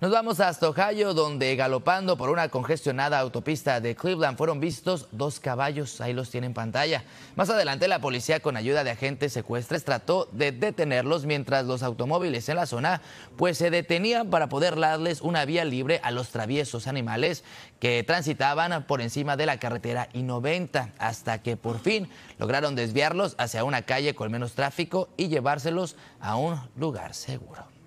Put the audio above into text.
Nos vamos hasta Ohio, donde galopando por una congestionada autopista de Cleveland fueron vistos dos caballos. Ahí los tienen en pantalla. Más adelante, la policía, con ayuda de agentes secuestres, trató de detenerlos mientras los automóviles en la zona pues se detenían para poder darles una vía libre a los traviesos animales que transitaban por encima de la carretera I-90, hasta que por fin lograron desviarlos hacia una calle con menos tráfico y llevárselos a un lugar seguro.